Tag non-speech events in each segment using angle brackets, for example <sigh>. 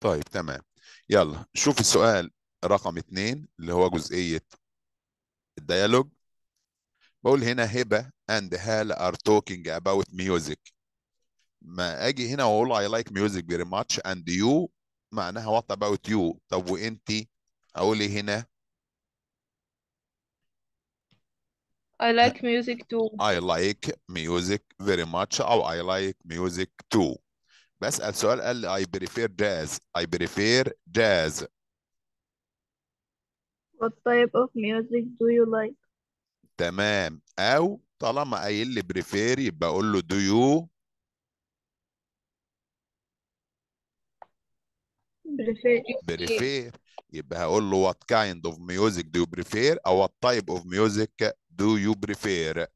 طيب تمام يلا شوف السؤال رقم اتنين اللي هو جزئية الديالوج بقول هنا هبة and هال are talking about music ما اجي هنا واقول I like music very much and you معناها what about you طب وانتي اقولي هنا I like music too I like music very much أو I like music too بسال سؤال قال لي I prefer jazz I prefer jazz What type of music do you like? تمام او طالما قايل لي prefer يبقى اقول له do you prefer بريفير يبقى هقول له what kind of music do you prefer او what type of music do you prefer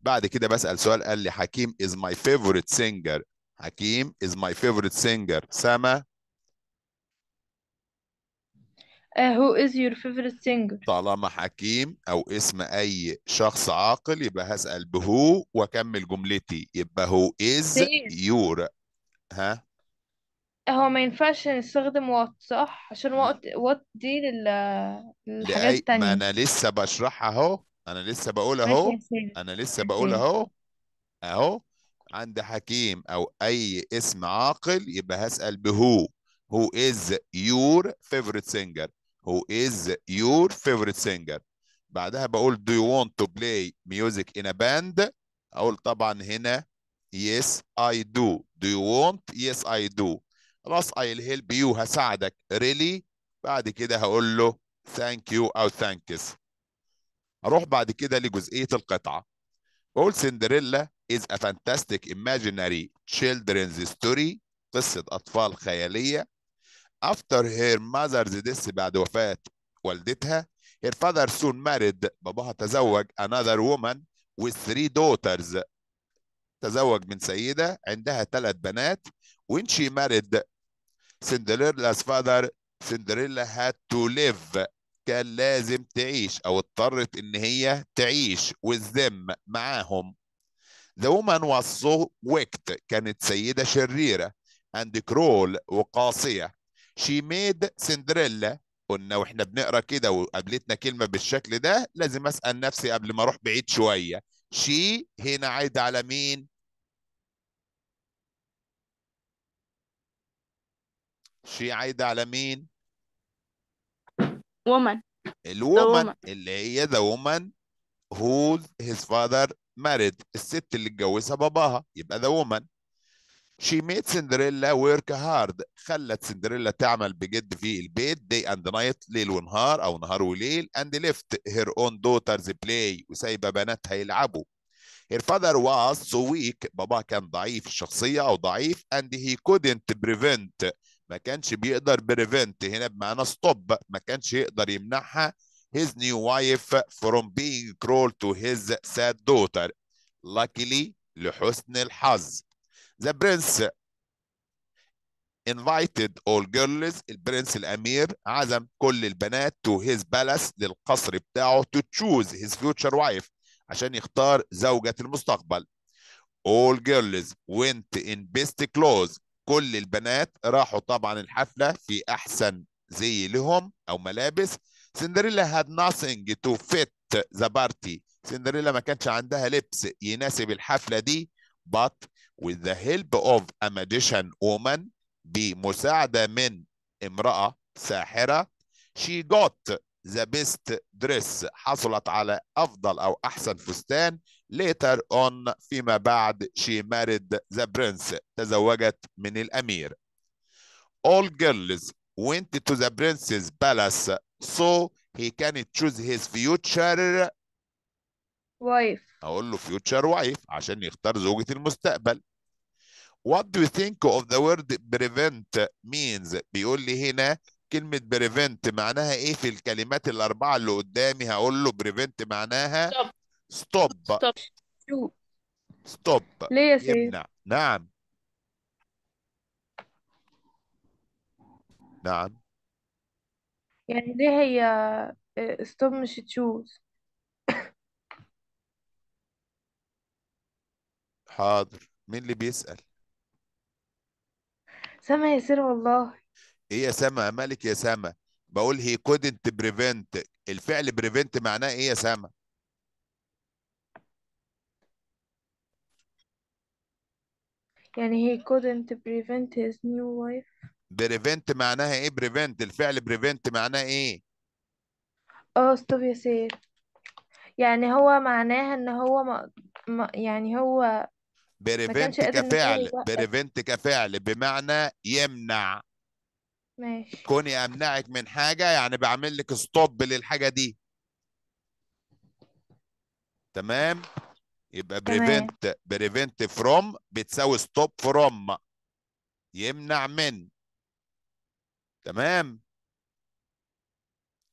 بعد كده بسأل سؤال قال لي حكيم is my favorite singer حكيم is my favorite singer سما Uh, who is your favorite singer؟ طالما حكيم أو اسم أي شخص عاقل يبقى هسأل بهو وأكمل جملتي يبقى هو is your ها؟ هو ما ينفعش نستخدم وات صح؟ عشان وات وات دي لل للحاجات التانية ما أنا لسه بشرحها أهو أنا لسه بقول أهو أنا لسه بقول أهو أهو عند حكيم او اي اسم عاقل يبقى هسال بهو هو از يور فيفرت سينجر هو از يور فيفرت سينجر بعدها بقول دو يو وونت تو بلاي ميوزك ان ا باند اقول طبعا هنا يس اي دو دو يو وونت يس اي دو خلاص اي هيلب يو هساعدك really بعد كده هقول له ثانك يو او ثانكس اروح بعد كده لجزئيه القطعه بقول سندريلا is a fantastic imaginary children's story قصة أطفال خيالية after her mother's death بعد وفاة والدتها her father soon married باباها تزوج another woman with three daughters تزوج من سيدة عندها ثلاث بنات when she married Cinderella's father Cinderella had to live كان لازم تعيش أو اضطرت إن هي تعيش with them معاهم The woman was so wicked كانت سيدة شريرة and cruel وقاسية She made Cinderella قلنا واحنا بنقرا كده وقابلتنا كلمة بالشكل ده لازم أسأل نفسي قبل ما أروح بعيد شوية She هنا عايدة على مين؟ شي عايدة على مين؟ woman الومن اللي هي the woman whose his father married الست اللي اتجوزها باباها يبقى ذا وومن شي ميد سندريلا ورك هارد خلت سندريلا تعمل بجد في البيت day اند نايت ليل ونهار او نهار وليل اند ليفت هير اون دوترز بلاي وسايبه بناتها يلعبوا Her father was so weak بابا كان ضعيف الشخصية أو ضعيف and he couldn't prevent ما كانش بيقدر prevent هنا بمعنى stop ما كانش يقدر يمنعها his new wife from being cruel to his sad daughter. Luckily, لحسن الحظ. The prince invited all girls, البرنس الأمير عزم كل البنات to his palace للقصر بتاعه to choose his future wife عشان يختار زوجة المستقبل. All girls went in best clothes. كل البنات راحوا طبعا الحفلة في أحسن زي لهم أو ملابس سندريلا had nothing to fit the party سندريلا ما كانش عندها لبس يناسب الحفلة دي but with the help of a magician woman بمساعدة من امرأة ساحرة she got the best dress حصلت على أفضل أو أحسن فستان later on فيما بعد she married the prince تزوجت من الأمير all girls went to the prince's palace So he can choose his future wife. أقول له future wife عشان يختار زوجة المستقبل. What do you think of the word prevent means؟ بيقول لي هنا كلمة prevent معناها إيه في الكلمات الأربعة اللي قدامي؟ هقول له prevent معناها stop. stop. stop. stop. ليه يمنع. نعم. نعم. يعني ليه هي ستوب آه، مش تشوز حاضر مين اللي بيسأل سما سير والله ايه يا سما مالك يا سما بقول هي كودنت بريفنت الفعل بريفنت معناه ايه يا سما يعني he couldn't prevent his new wife بريفنت معناها ايه بريفنت الفعل بريفنت معناه ايه اه ستوب يا سير يعني هو معناها ان هو ما ما يعني هو بريفنت كفعل بريفنت كفعل بمعنى يمنع ماشي كوني امنعك من حاجه يعني بعمل لك ستوب للحاجه دي تمام يبقى بريفنت بريفنت فروم بتساوي ستوب فروم يمنع من تمام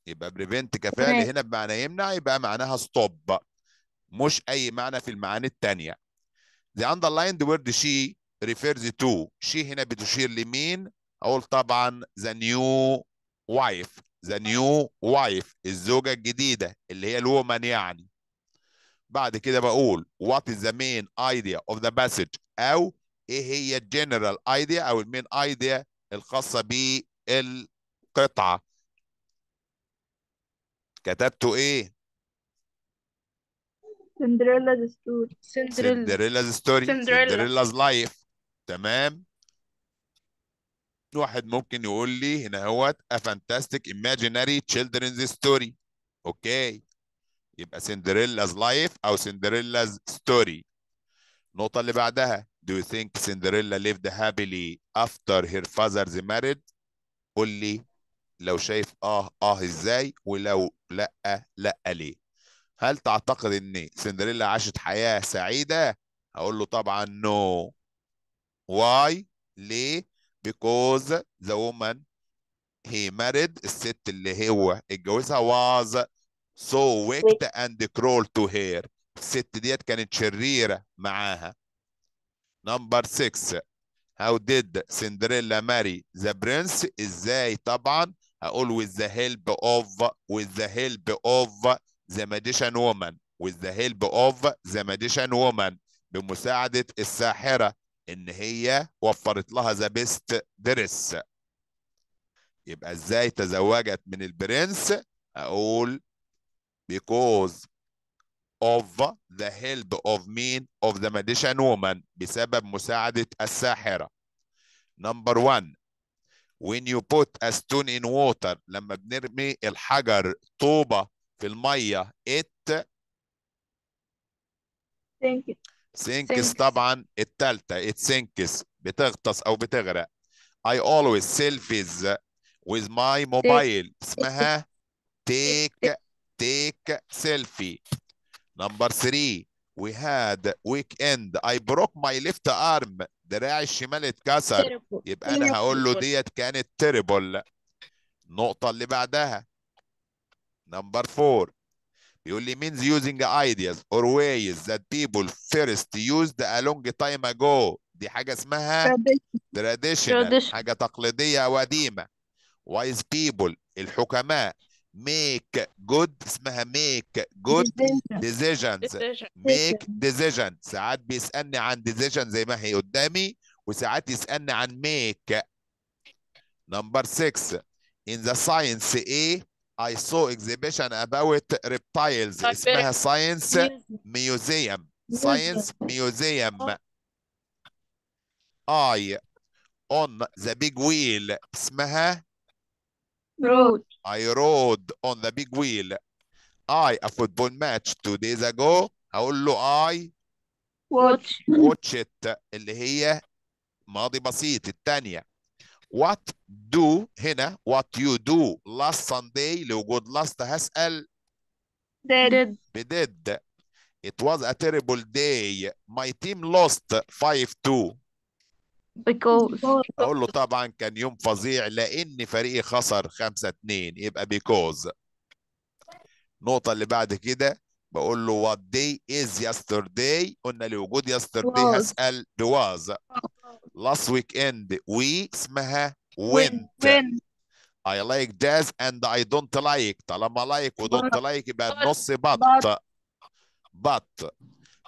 يبقى بريفنت كفعل هنا بمعنى يمنع يبقى معناها ستوب مش اي معنى في المعاني الثانيه The underlined word she refers to she هنا بتشير لمين؟ اقول طبعا the new wife the new wife الزوجه الجديده اللي هي الومن يعني بعد كده بقول what is the main idea of the passage او ايه هي الجنرال idea او المين idea الخاصه القطعة كتبتوا ايه؟ سندريلا ستوري سندريلا ستوري سندريلا لايف تمام واحد ممكن يقول لي هنا هوت A Fantastic Imaginary Children's Story اوكي يبقى سندريلا's Life او سندريلا's Story النقطة اللي بعدها Do you think Cinderella lived happily after her father's marriage قول لي لو شايف اه اه ازاي ولو لا لا ليه هل تعتقد ان سندريلا عاشت حياه سعيده هقول له طبعا نو واي ليه because the woman he married الست اللي هو اتجوزها was so ويكت and cruel to her الست ديت كانت شريره معاها نمبر 6 How did Cinderella marry the prince? ازاي طبعا هقول with the help of with the help of the magician woman with the help of the magician woman بمساعدة الساحرة إن هي وفرت لها the best dress يبقى إزاي تزوجت من البرنس؟ أقول because of the help of mean of the magician woman بسبب مساعدة الساحرة number one when you put a stone in water لما بنرمي الحجر طوبة في المية it sinks sinks طبعا التالتة it sinks بتغطس أو بتغرق I always selfies with my mobile اسمها take take selfie نمبر 3 we had weekend I broke my left arm دراعي الشمال اتكسر يبقى انا هقول له ديت كانت terrible النقطة اللي بعدها نمبر 4 بيقول لي means using ideas or ways that people first used a long time ago دي حاجة اسمها traditional, traditional. حاجة تقليدية وديمة wise people الحكماء make good اسمها make good decisions make decision ساعات بيسالني عن decision زي ما هي قدامي وساعات يسالني عن make number 6 in the science A I saw exhibition about reptiles اسمها science museum science museum I on the big wheel اسمها Road. I rode on the big wheel. I, a football match two days ago. هقول له I watch watch it اللي هي ماضي بسيط الثانية. What do هنا what you do last Sunday لوجود last هسأل did did It was a terrible day. My team lost 5-2. بيكوز <laughs> اقول له طبعا كان يوم فظيع لان فريقي خسر 5 2 يبقى بيكوز النقطة اللي بعد كده بقول له وات داي از يسترداي قلنا لوجود يسترداي هسأل بواز لاست ويك اند وي اسمها وينت I like jazz and I don't like طالما لايك ودونت لايك يبقى نص بط بط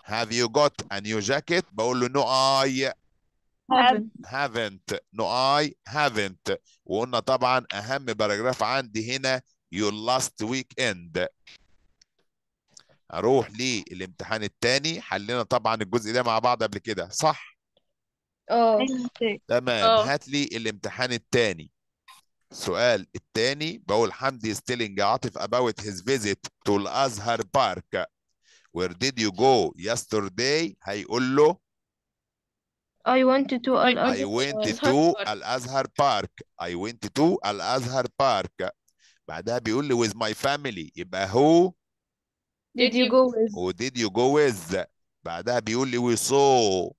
have you got a new jacket بقول له no I haven't no I haven't وقلنا طبعا أهم باراجراف عندي هنا your last weekend أروح للامتحان الثاني حلينا طبعا الجزء ده مع بعض قبل كده صح؟ اه تمام هات لي الامتحان الثاني السؤال الثاني بقول حمدي ستيلينج عاطف about his visit to الأزهر بارك where did you go yesterday هيقول له I went to Al Azhar. I went to Al Azhar Park. I went to Al Azhar Park. بعدها بيقول لي with my family يبقى who oh, did you go with who did you go with بعدها بيقول لي we saw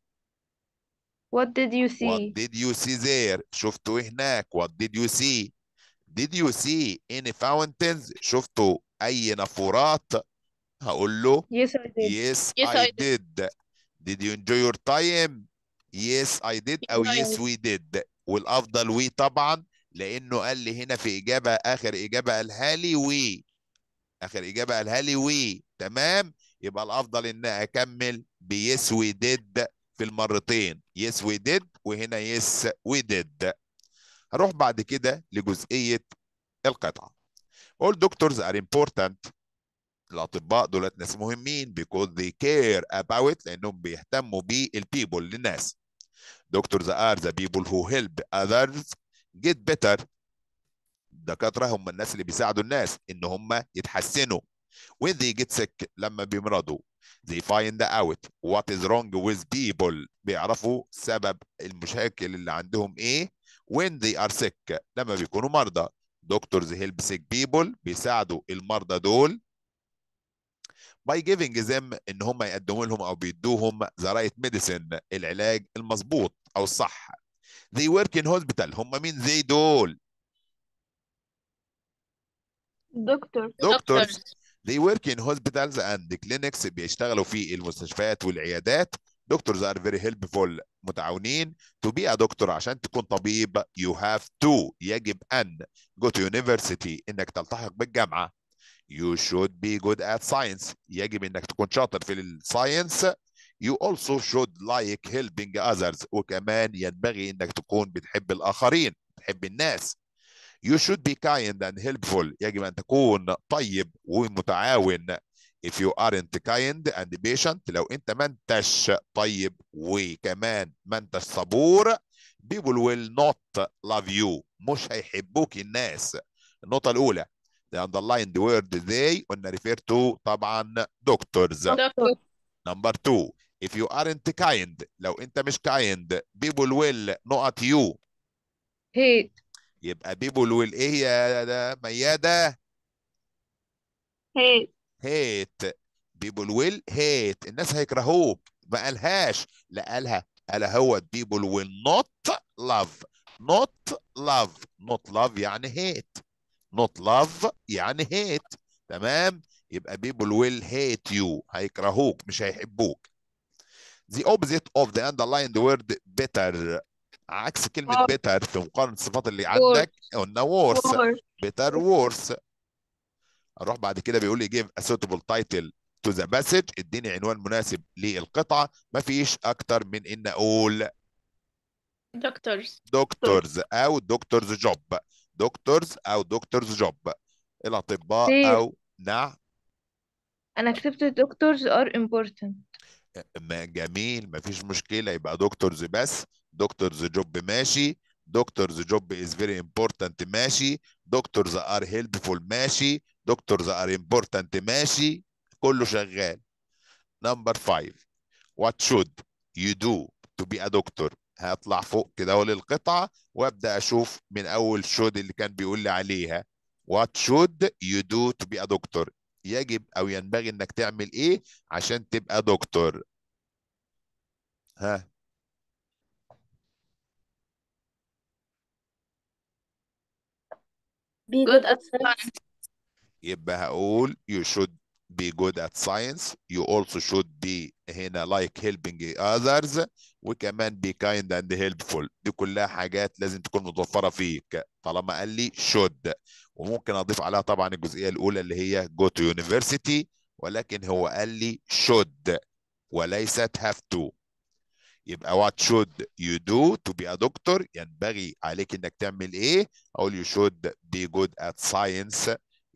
what did you see what did you see there شفتوا هناك what did you see did you see any fountains شفتوا اي نافورات هقول له yes I did yes, yes I, I did. did did you enjoy your time يس اي ديد او يس وي ديد والافضل وي طبعا لانه قال لي هنا في اجابه اخر اجابه قالها لي وي اخر اجابه قالها لي وي تمام يبقى الافضل ان اكمل بيس وي ديد في المرتين يس وي ديد وهنا يس وي ديد هروح بعد كده لجزئيه القطعه all doctors are important الاطباء دولت ناس مهمين because they care about لانهم بيهتموا بالبيبل للناس Doctors are the people who help others get better. الدكاترة هم الناس اللي بيساعدوا الناس إن هم يتحسنوا. When they get sick لما بيمرضوا they find out what is wrong with people بيعرفوا سبب المشاكل اللي عندهم إيه when they are sick لما بيكونوا مرضى. Doctors help sick people بيساعدوا المرضى دول باي جيفنج ذم ان هم يقدموا لهم او بيدوهم ذا رايت ميديسن العلاج المظبوط او الصح ذي ورك ان هوسبيتال هم مين ذي دول دكتور دكتور ذي ورك ان هوسبيتالز اند clinics. بيشتغلوا في المستشفيات والعيادات دكتورز ار فيري هيلبفول متعاونين تو بي ا دكتور عشان تكون طبيب يو هاف تو يجب ان جو تو يونيفرسيتي انك تلتحق بالجامعه You should be good at science. يجب انك تكون شاطر في الساينس. You also should like helping others. وكمان ينبغي انك تكون بتحب الاخرين، بتحب الناس. You should be kind and helpful. يجب ان تكون طيب ومتعاون. If you aren't kind and patient لو انت ما انتش طيب وكمان ما انتش صبور people will not love you مش هيحبوك الناس النقطة الأولى they underline the word they when refer to طبعا doctors number two if you aren't kind لو انت مش kind people will not you hate يبقى people will ايه يا ميادة hate hate people will hate الناس هيكرهوك ما قالهاش لا قالها قال هو people will not love not love not love يعني hate not love يعني hate تمام يبقى people will hate you هيكرهوك مش هيحبوك the opposite of the underlined word better عكس كلمة oh. better في مقارنة الصفات اللي عندك قلنا worse better worse اروح بعد كده بيقول لي give a suitable title to the passage اديني عنوان مناسب للقطعة مفيش أكتر من إن أقول دكتورز دكتورز أو دكتورز جوب دكتورز او دكتورز جوب الاطباء They... او نعم انا كتبت دكتورز ار امبورتنت جميل مفيش مشكله يبقى دكتورز بس دكتورز جوب ماشي دكتورز جوب از فيري امبورتنت ماشي دكتورز ار هيلبفول ماشي دكتورز ار امبورتنت ماشي كله شغال نمبر 5 what should you do to be a doctor هطلع فوق كده القطعه وابدا اشوف من اول شود اللي كان بيقول لي عليها وات شود يو دو تو بي ا دكتور يجب او ينبغي انك تعمل ايه عشان تبقى دكتور ها be good at science يبقى هقول you should be good at science you also should be هنا لايك هيلبنج اذرز وكمان بي كايند اند هيلبفول دي كلها حاجات لازم تكون متوفره فيك طالما قال لي شود وممكن اضيف عليها طبعا الجزئيه الاولى اللي هي جو تو يونيفرسيتي ولكن هو قال لي شود وليست هاف تو يبقى وات شود يو دو تو بي ا دكتور ينبغي عليك انك تعمل ايه اقول يو شود بي جود ات ساينس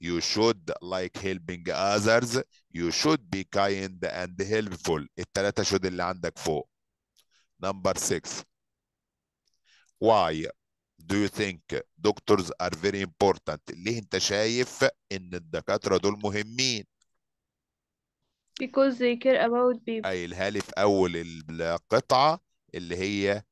you should like helping others You should be kind and helpful. التلاتة should اللي عندك فوق. Number six. Why do you think doctors are very important? ليه أنت شايف إن الدكاترة دول مهمين؟ Because they care about people. قايلها لي في أول القطعة اللي هي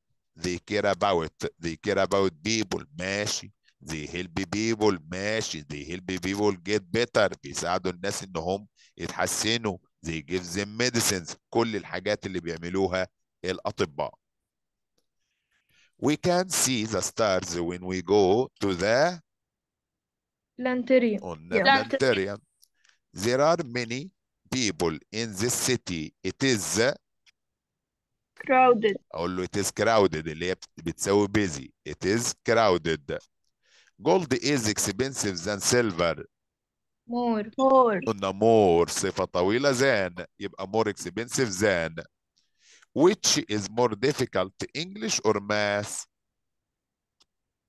they care about they care about people ماشي they help people ماشي they help people get better بيساعدوا الناس ان هم يتحسنوا they give them medicines كل الحاجات اللي بيعملوها الاطباء we can see the stars when we go to the planetarium. planetarium. There are many people in this city. It is crowded. أقول له it is crowded اللي هي بتساوي busy. It is crowded. Gold is expensive than silver. More. More. قلنا more صفة طويلة than يبقى more expensive than. Which is more difficult English or math?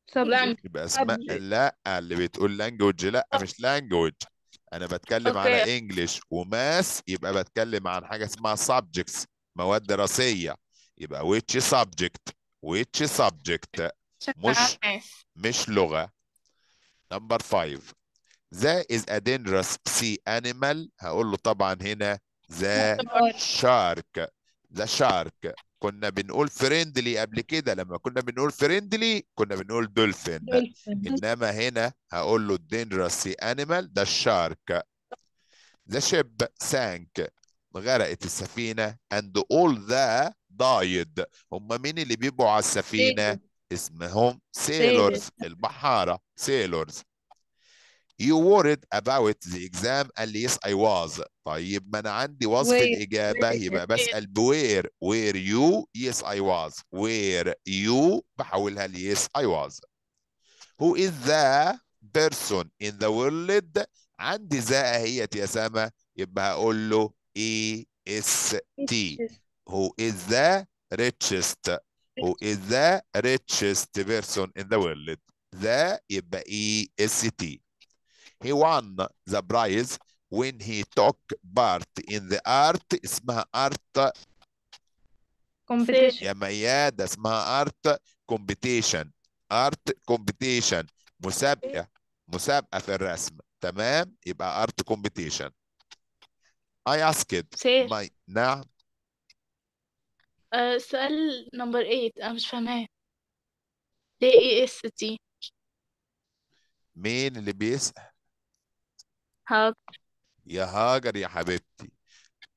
subject يبقى اسماء لا اللي بتقول language لا مش language انا بتكلم أوكي. على English وماس يبقى بتكلم عن حاجة اسمها subjects مواد دراسية يبقى which subject which subject مش مش لغة نمبر 5 ذا is a dangerous sea animal هقول له طبعا هنا ذا شارك ذا شارك كنا بنقول فريندلي قبل كده لما كنا بنقول فريندلي كنا بنقول دولفين انما هنا هقول له dangerous sea animal ده الشارك ذا شيب سانك غرقت السفينه and all the died هم مين اللي بيبقوا على السفينه اسمهم sailors البحارة sailors You worried about the exam قال لي yes I was طيب ما أنا عندي وصف where. الإجابة يبقى بسأل where where you yes I was where you بحولها ل yes I was Who is the person in the world عندي ذا أهيت يا سما يبقى هقول له E S T Who is the richest who oh, is the richest person in the world the يبقى E S T he won the prize when he took part in the art اسمها art competition يا ميادة اسمها art competition art competition مسابقة مسابقة في الرسم تمام يبقى art competition I asked my نعم آه، سؤال نمبر 8 انا مش فاهماه ليه اي اس تي مين اللي بيسأل هاجر يا هاجر يا حبيبتي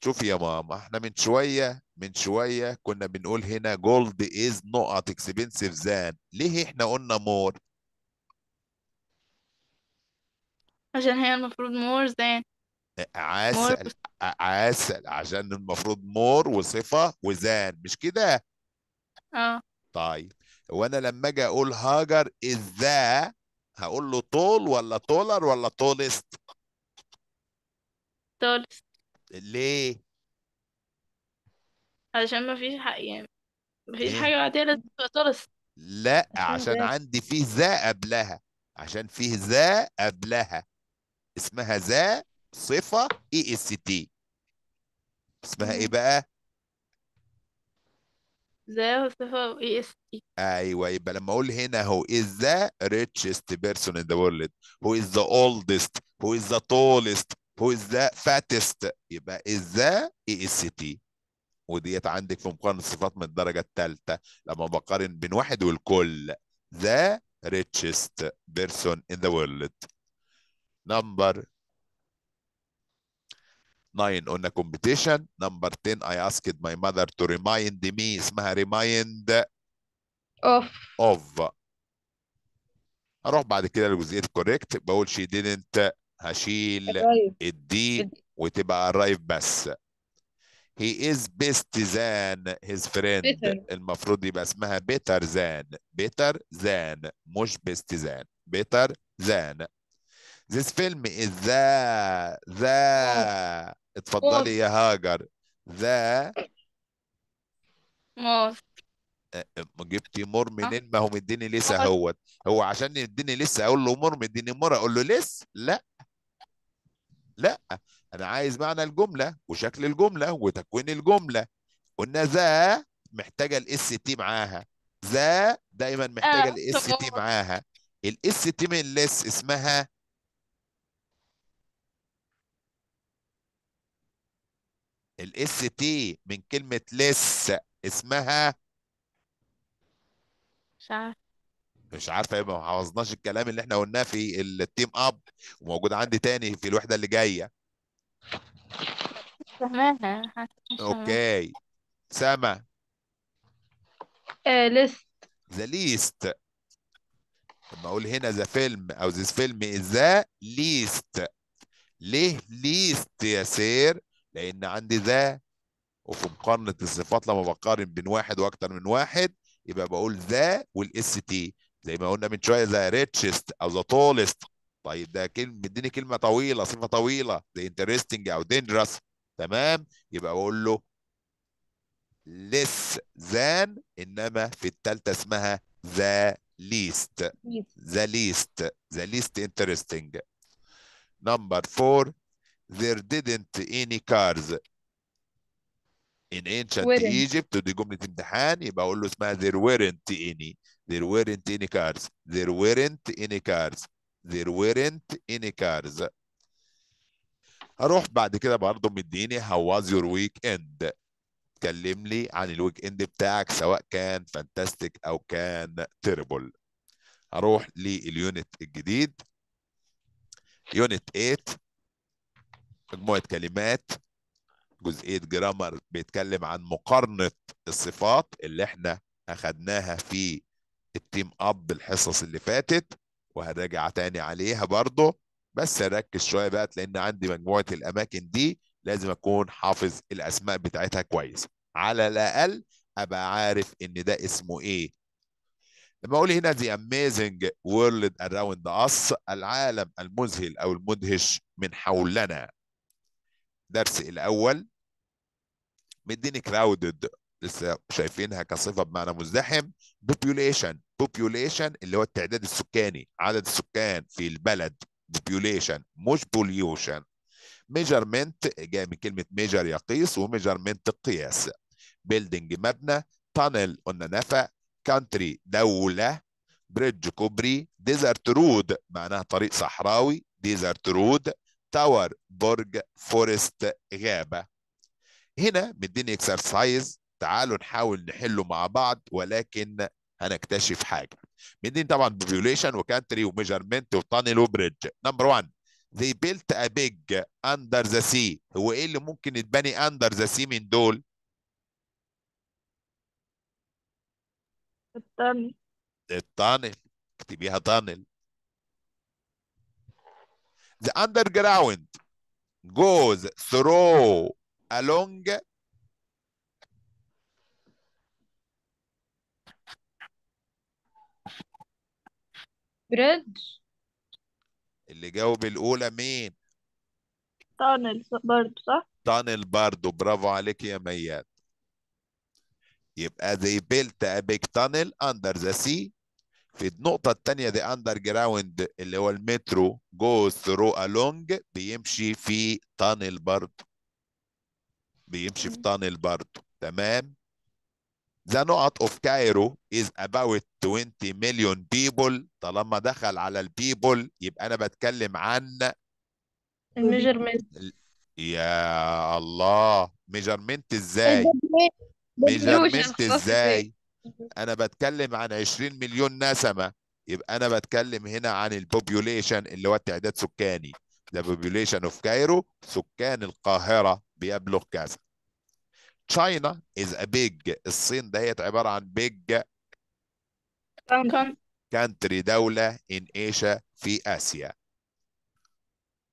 شوفي يا ماما احنا من شوية من شوية كنا بنقول هنا جولد از نقط اكسبنسيف زان ليه احنا قلنا مور عشان هي المفروض مور زان عسل عسل عشان المفروض مور وصفة وزان مش كده اه طيب وانا لما اجي اقول هاجر از ذا هقول له طول ولا طولر ولا طولست تولست ليه عشان ما فيش حق يعني ما فيش إيه؟ حاجة بعديها لازم تبقى تولست لا عشان عندي فيه ذا قبلها عشان فيه ذا قبلها اسمها ذا صفه اي اس تي اسمها ايه بقى ذا صفه اي اس تي ايوه يبقى لما اقول هنا هو از ذا ريتشست بيرسون ان ذا وورلد هو از ذا اولدست هو از ذا تولست هو از ذا فاتست يبقى از ذا اي اس تي وديت عندك في مقارنه الصفات من الدرجه الثالثه لما بقارن بين واحد والكل ذا ريتشست بيرسون ان ذا وورلد نمبر 9 on a competition number 10 I asked my mother to remind me اسمها remind of of اروح بعد كده لجزئيه correct بقول she didn't هشيل الدي وتبقى arrive بس he is best than his friend better. المفروض يبقى اسمها better than better than مش best than better than this film is the the اتفضلي يا هاجر ذا مور جبتي مور منين ما هو مديني لسه اهوت هو عشان يديني لسه اقول له مور مديني مور اقول له لسه لا لا انا عايز معنى الجمله وشكل الجمله وتكوين الجمله قلنا ذا محتاجه الاس تي معاها ذا دايما محتاجه آه، الاس تي معاها الاس تي من لس اسمها الاس تي من كلمة لس اسمها مش عارفة مش عارفه ايه ما حفظناش الكلام اللي احنا قلناه في التيم اب وموجود عندي تاني في الوحده اللي جايه اوكي سما ليست ذا ليست لما اقول هنا ذا فيلم او ذيس فيلم ذا ليست ليه ليست يا سير لان عندي ذا وفي مقارنه الصفات لما بقارن بين واحد واكتر من واحد يبقى بقول ذا والاس تي زي ما قلنا من شويه ذا ريتشست او ذا تولست طيب ده كلمه مديني كلمه طويله صفه طويله زي انترستنج او دينجرس تمام يبقى بقول له less ذان انما في الثالثه اسمها ذا ليست ذا ليست ذا ليست انترستنج نمبر four there didn't any cars in ancient weren't. Egypt دي جملة امتحان يبقى أقول له اسمها there weren't any there weren't any cars there weren't any cars there weren't any cars هروح بعد كده برضه مديني how was your weekend تكلم لي عن الويك اند بتاعك سواء كان فانتاستيك او كان تيربل هروح لليونت الجديد يونت 8 مجموعه كلمات جزئيه جرامر بيتكلم عن مقارنه الصفات اللي احنا اخدناها في التيم اب الحصص اللي فاتت وهراجع تاني عليها برضه بس اركز شويه بقى لان عندي مجموعه الاماكن دي لازم اكون حافظ الاسماء بتاعتها كويس على الاقل ابقى عارف ان ده اسمه ايه لما اقول هنا the amazing world around us العالم المذهل او المدهش من حولنا الدرس الأول مديني crowded لسه شايفينها كصفة بمعنى مزدحم population population اللي هو التعداد السكاني عدد السكان في البلد population مش pollution measurement جاي من كلمة ميجر يقيس وميجرمنت القياس building مبنى tunnel قلنا نفق country دولة بريدج كوبري ديزرت رود معناها طريق صحراوي ديزرت رود تاور برج فورست غابة هنا مديني اكسرسايز تعالوا نحاول نحله مع بعض ولكن هنكتشف حاجة مديني طبعا population وكانتري وميجرمنت وتانل وبريدج نمبر 1 they built a big under the sea هو ايه اللي ممكن يتبني under the sea من دول؟ التانل التانل اكتبيها تانل The underground goes through along bridge اللي جاوب الأولى مين؟ تانل برضه صح؟ تانل برضه برافو عليك يا مياد يبقى they built a big tunnel under the sea في النقطة الثانية دي أندر جراوند اللي هو المترو جو ثرو ألونج بيمشي في تانل برضه بيمشي في تانل برضه تمام The نقط of Cairo is about 20 million people طالما دخل على البيبل يبقى أنا بتكلم عن الميجرمنت يا الله ميجرمنت ازاي؟ ميجرمنت ازاي؟ انا بتكلم عن 20 مليون نسمه يبقى انا بتكلم هنا عن البوبيوليشن اللي هو التعداد سكاني the population of Cairo سكان القاهره بيبلغ كذا China is a big الصين دهيت عباره عن big country دوله in Asia في اسيا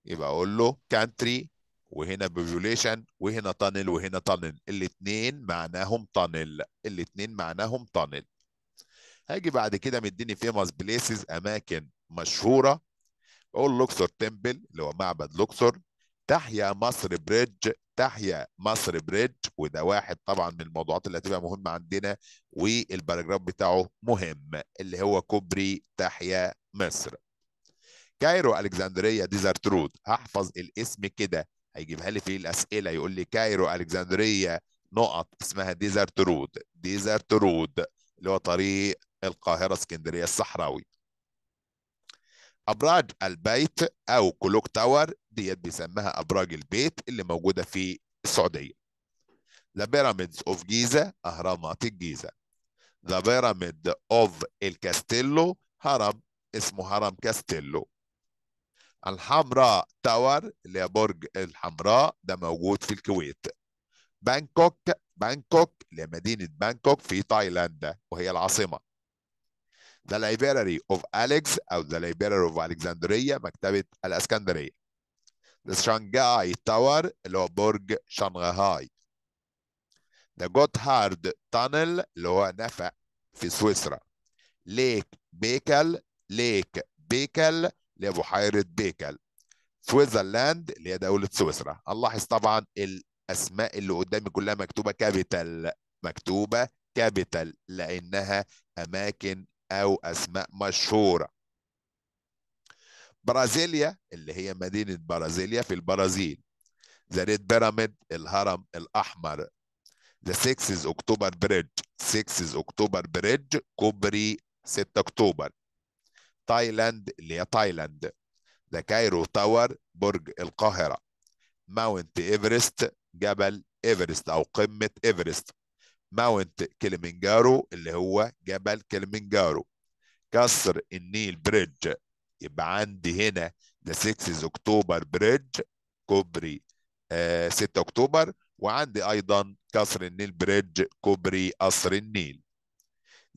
يبقى اقول له country وهنا بيفوليشن وهنا تانل وهنا تانل الاثنين معناهم تانل الاثنين معناهم تانل هاجي بعد كده مديني فيموس بليسز اماكن مشهوره بقول لوكسور تمبل اللي هو معبد لوكسور تحيا مصر بريدج تحيا مصر بريدج وده واحد طبعا من الموضوعات اللي هتبقى مهمه عندنا والباراجراف بتاعه مهم اللي هو كوبري تحيا مصر كايرو الكسندريه ديزرت رود هحفظ الاسم كده هيجيبها لي في الاسئله يقول لي كايرو الكسندريه نقط اسمها ديزرت رود ديزرت رود اللي هو طريق القاهره اسكندريه الصحراوي ابراج البيت او كلوك تاور ديت بيسمها ابراج البيت اللي موجوده في السعوديه ذا بيراميدز اوف جيزا اهرامات الجيزه ذا بيراميد اوف الكاستيلو هرم اسمه هرم كاستيلو الحمراء تاور اللي هي برج الحمراء ده موجود في الكويت بانكوك بانكوك اللي هي مدينة بانكوك في تايلاند وهي العاصمة The Library of Alex أو The Library of Alexandria مكتبة الإسكندرية The Shanghai Tower اللي هو برج شنغهاي The Gotthard Tunnel اللي هو نفق في سويسرا ليك بيكل ليك بيكل لبحيره بيكل سويسرلاند اللي هي دوله سويسرا هنلاحظ طبعا الاسماء اللي قدامي كلها مكتوبه كابيتال مكتوبه كابيتال لانها اماكن او اسماء مشهوره برازيليا اللي هي مدينه برازيليا في البرازيل ذا ريد بيراميد الهرم الاحمر ذا 6 اكتوبر بريدج 6 اكتوبر بريدج كوبري 6 اكتوبر تايلاند اللي هي تايلاند ذا كايرو تاور برج القاهرة ماونت إيفرست جبل إيفرست أو قمة إيفرست ماونت كليمنجارو اللي هو جبل كليمنجارو كسر النيل بريدج يبقى عندي هنا ذا 6 أكتوبر بريدج كوبري آه أكتوبر وعندي أيضا كسر النيل بريدج كوبري قصر النيل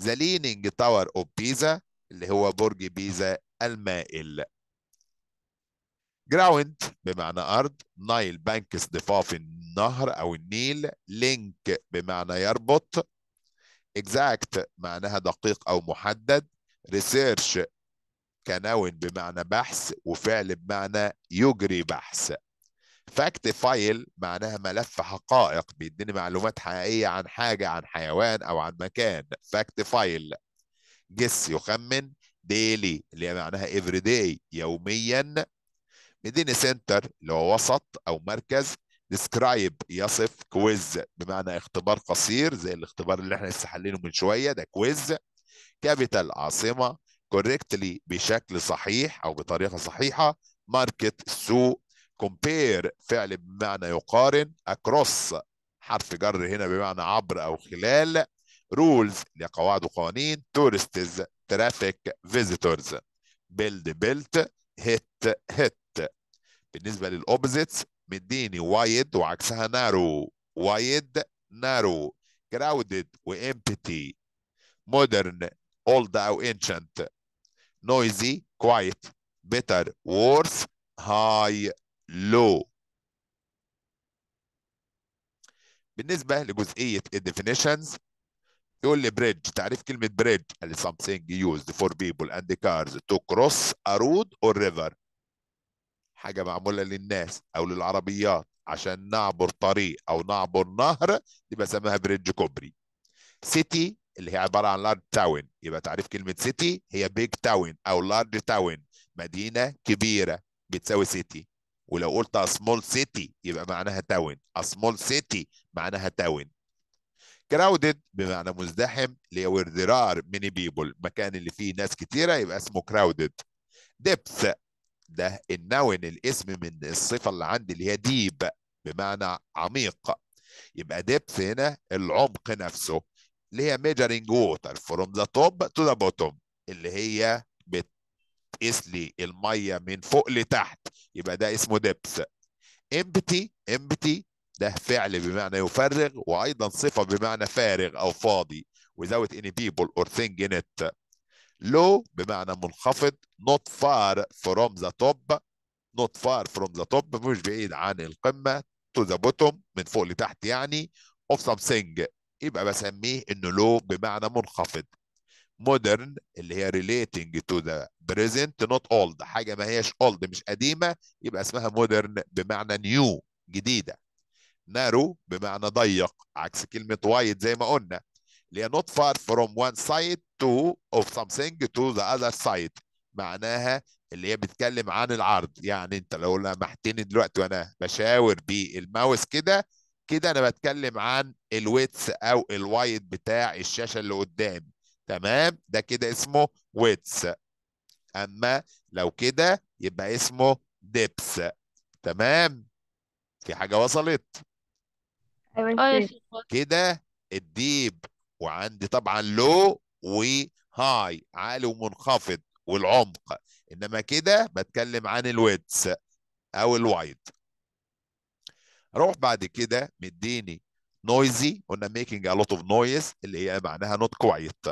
ذا لينينج تاور أوف بيزا اللي هو برج بيزا المائل جراوند بمعنى أرض نايل بانكس ضفاف النهر أو النيل لينك بمعنى يربط اكزاكت معناها دقيق أو محدد ريسيرش كناون بمعنى بحث وفعل بمعنى يجري بحث فاكت فايل معناها ملف حقائق بيديني معلومات حقيقية عن حاجة عن حيوان أو عن مكان فاكت فايل جس يخمن ديلي اللي معناها افري داي يوميا مدينة سنتر اللي هو وسط أو مركز ديسكرايب يصف كويز بمعنى اختبار قصير زي الاختبار اللي احنا لسه حلينه من شوية ده كويز كابيتال عاصمة كوريكتلي بشكل صحيح أو بطريقة صحيحة ماركت السوق كومبير فعل بمعنى يقارن اكروس حرف جر هنا بمعنى عبر أو خلال رولز اللي هي قواعد وقوانين تورستز ترافيك فيزيتورز بيلد بيلت هيت هيت بالنسبه للاوبزيتس مديني وايد وعكسها نارو وايد نارو كراودد وامبتي مودرن اولد او انشنت نويزي كوايت بيتر وورث هاي لو بالنسبة لجزئية الديفينيشنز يقول لي بريدج تعريف كلمة بريدج اللي something used for people and cars to cross a road or river حاجة معمولة للناس أو للعربيات عشان نعبر طريق أو نعبر نهر دي سماها بريدج كوبري سيتي اللي هي عبارة عن لارج تاون يبقى تعريف كلمة سيتي هي بيج تاون أو لارج تاون مدينة كبيرة بتساوي سيتي ولو قلت سمول سيتي يبقى معناها تاون سمول سيتي معناها تاون crowded بمعنى مزدحم where there are many people مكان اللي فيه ناس كتيرة يبقى اسمه crowded depth ده النون الاسم من الصفة اللي عندي اللي هي ديب بمعنى عميق يبقى depth هنا العمق نفسه اللي هي measuring water from the top to the bottom اللي هي بتقيس لي المية من فوق لتحت يبقى ده اسمه depth امبتي امبتي ده فعل بمعنى يفرغ وايضا صفه بمعنى فارغ او فاضي without any people or thing in it low بمعنى منخفض not far from the top not far from the top مش بعيد عن القمه to the bottom من فوق لتحت يعني of something يبقى بسميه انه low بمعنى منخفض modern اللي هي relating to the present not old حاجه ما هيش old مش قديمه يبقى اسمها modern بمعنى new جديده نارو بمعنى ضيق عكس كلمة وايد زي ما قلنا اللي هي not far from one side to of something to the other side معناها اللي هي بتتكلم عن العرض يعني انت لو لمحتني دلوقتي وانا بشاور بالماوس كده كده انا بتكلم عن الويتس او الوايد بتاع الشاشه اللي قدامي تمام ده كده اسمه ويتس اما لو كده يبقى اسمه ديبس تمام في حاجه وصلت آه، كده الديب وعندي طبعا لو وهاي عالي ومنخفض والعمق انما كده بتكلم عن الويدس او الوايد اروح بعد كده مديني نويزي قلنا ميكينج ا لوت اوف نويز اللي هي معناها نوت كويت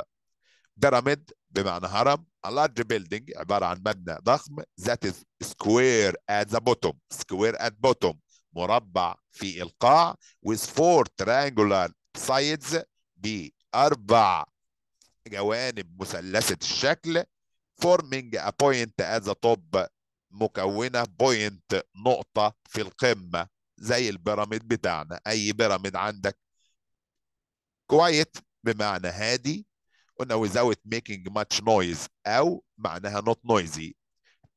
بيراميد بمعنى هرم ا لارج بيلدينج عباره عن مبنى ضخم ذات سكوير ات ذا بوتوم سكوير ات بوتوم مربع في القاع with four triangular sides بأربع جوانب مثلثة الشكل forming a point at the top مكونة point نقطة في القمة زي البيراميد بتاعنا أي بيراميد عندك كويت بمعنى هادي قلنا without making much noise أو معناها not noisy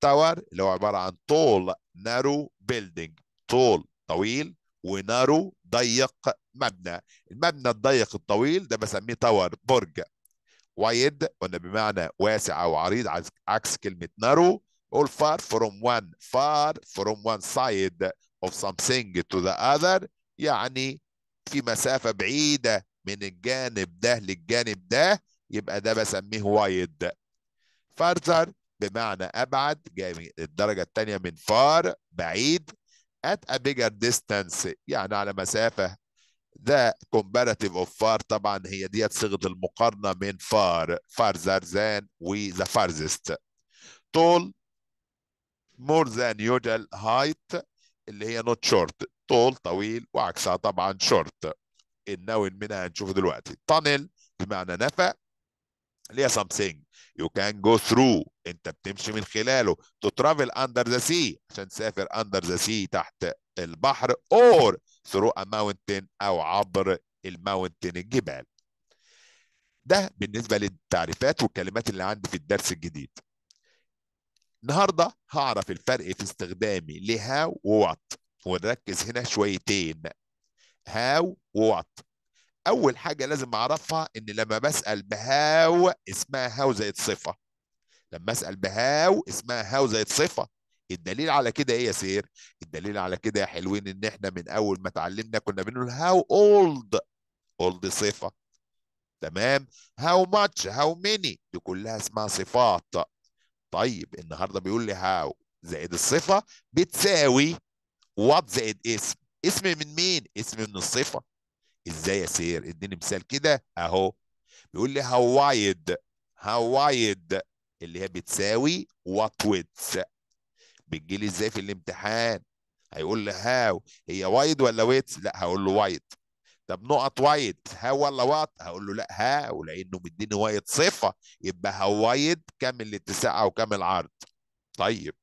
tower اللي هو عبارة عن tall narrow building tall طويل ونارو ضيق مبنى المبنى الضيق الطويل ده بسميه تاور برج وايد قلنا بمعنى واسع او عريض عكس كلمه نارو all far from one far from one side of something to the other يعني في مسافه بعيده من الجانب ده للجانب ده يبقى ده بسميه وايد فارذر بمعنى ابعد جاي الدرجه الثانيه من فار بعيد at a bigger distance يعني على مسافة the comparative of far طبعا هي ديت صيغة المقارنة من far farther than we the farthest tall more than usual height اللي هي not short tall طويل وعكسها طبعا short الناول منها هنشوفه دلوقتي tunnel بمعنى نفق اللي هي something you can go through انت بتمشي من خلاله to travel under the sea عشان تسافر under the sea تحت البحر or through a mountain او عبر الماونتن الجبال ده بالنسبه للتعريفات والكلمات اللي عندي في الدرس الجديد النهارده هعرف الفرق في استخدامي لهاو ووات ونركز هنا شويتين هاو ووات اول حاجه لازم اعرفها ان لما بسال بهاو اسمها هاو زائد صفه لما اسال بهاو اسمها هاو زائد صفه الدليل على كده ايه يا سير الدليل على كده يا حلوين ان احنا من اول ما اتعلمنا كنا بنقول هاو اولد اولد صفه تمام هاو ماتش هاو ميني دي كلها اسمها صفات طيب النهارده بيقول لي هاو زائد الصفه بتساوي وات زائد اسم اسم من مين اسم من الصفه ازاي يا سير اديني مثال كده اهو بيقول لي هوايد هوايد اللي هي بتساوي وات ويدز بتجي لي ازاي في الامتحان هيقول لي هاو هي وايد ولا ويتس لا هقول له وايد طب نقط وايد ها ولا وات هقول له لا ها ولانه مديني وايد صفه يبقى وايد كم الاتساع او كم العرض طيب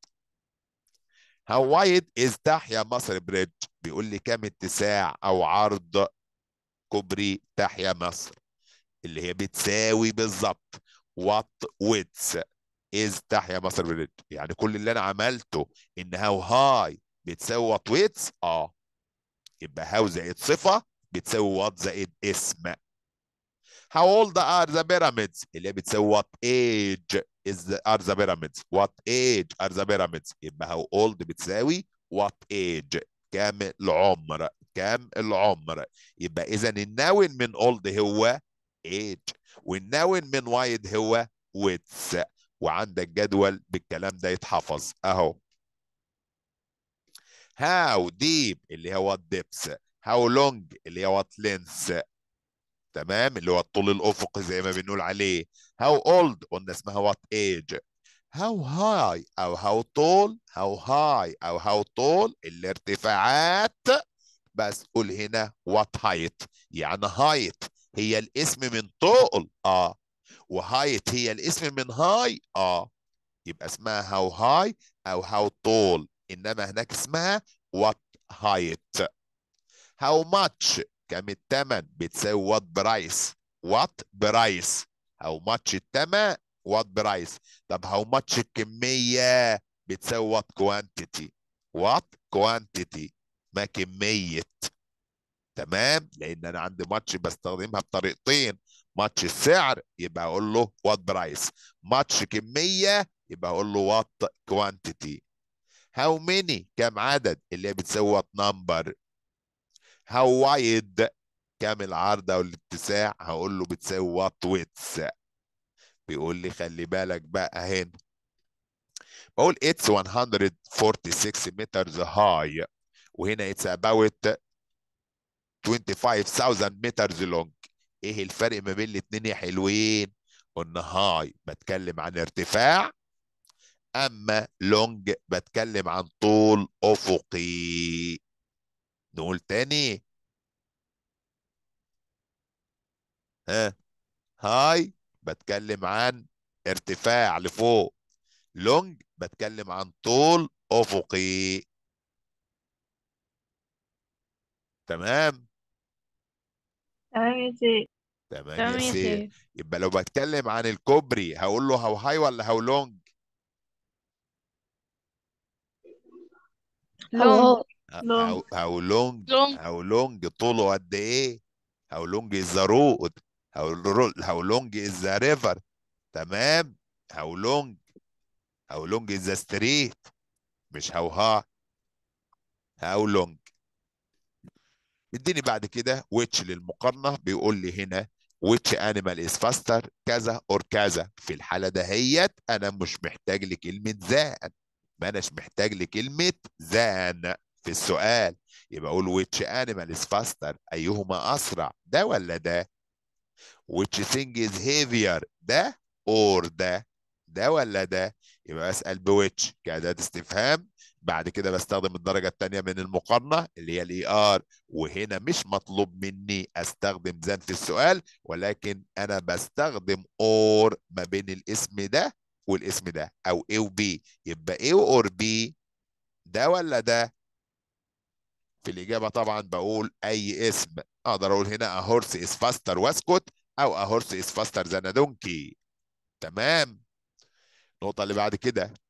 وايد از تحيا مصر بريدج بيقول لي كم اتساع او عرض كوبري تحيا مصر اللي هي بتساوي بالظبط وات ويتس از تحيا مصر بلد. يعني كل اللي انا عملته ان هاو هاي بتساوي وات ويتس اه يبقى هاو زائد صفه بتساوي وات زائد اسم هاو اولد ار ذا بيراميدز اللي هي بتساوي وات ايج از ار ذا بيراميدز وات ايج ار ذا بيراميدز يبقى هاو اولد بتساوي وات ايج كام العمر كام العمر يبقى اذا الناون من اولد هو ايج والناون من وايد هو ويتس وعندك جدول بالكلام ده يتحفظ اهو هاو ديب اللي هو الدبس هاو لونج اللي هو التلينس تمام اللي هو الطول الافقي زي ما بنقول عليه هاو اولد قلنا اسمها وات ايج هاو هاي او هاو طول هاو هاي او هاو طول الارتفاعات بس قول هنا وات هايت يعني هايت هي الاسم من طول اه وهايت هي الاسم من هاي اه يبقى اسمها هاو هاي او هاو طول انما هناك اسمها وات هايت هاو ماتش كم الثمن بتساوي وات برايس وات برايس هاو ماتش الثمن وات برايس طب هاو ماتش الكميه بتساوي وات كوانتيتي وات كوانتيتي ما كميه تمام لان انا عندي ماتش بستخدمها بطريقتين ماتش السعر يبقى اقول له وات برايس ماتش كميه يبقى اقول له وات كوانتيتي هاو ميني كم عدد اللي بتساوي وات نمبر هاو وايد كم العرض او الاتساع هقول له بتساوي وات ويتس بيقول لي خلي بالك بقى هنا بقول اتس 146 مترز هاي وهنا اتس about 25,000 meters long ايه الفرق ما بين الاثنين يا حلوين قلنا هاي بتكلم عن ارتفاع اما لونج بتكلم عن طول افقي نقول تاني ها هاي بتكلم عن ارتفاع لفوق لونج بتكلم عن طول افقي تمام تمام يا سيف تمام تمام يا سي يبقى لو بتكلم عن الكوبري هقول له هاو هاي ولا هاو لونج هاو هاو لونج هاو لونج طوله قد ايه هاو لونج از ذا رود هاو هاو لونج از ذا ريفر تمام هاو لونج هاو لونج از ذا ستريت مش هاو ها هاو لونج اديني بعد كده ويتش للمقارنه بيقول لي هنا which animal is faster كذا اور كذا في الحاله دهيت انا مش محتاج لكلمه ذان ما اناش محتاج لكلمه ذان في السؤال يبقى اقول which animal is faster ايهما اسرع ده ولا ده which thing is heavier ده or ده ده ولا ده يبقى اسال بويتش كاداه استفهام بعد كده بستخدم الدرجة الثانية من المقارنة اللي هي الاي ار وهنا مش مطلوب مني استخدم زن في السؤال ولكن انا بستخدم اور ما بين الاسم ده والاسم ده او A و B يبقى A اور B ده ولا ده في الإجابة طبعا بقول أي اسم أقدر أقول هنا a horse is faster واسكت أو a horse is faster than a donkey تمام النقطة اللي بعد كده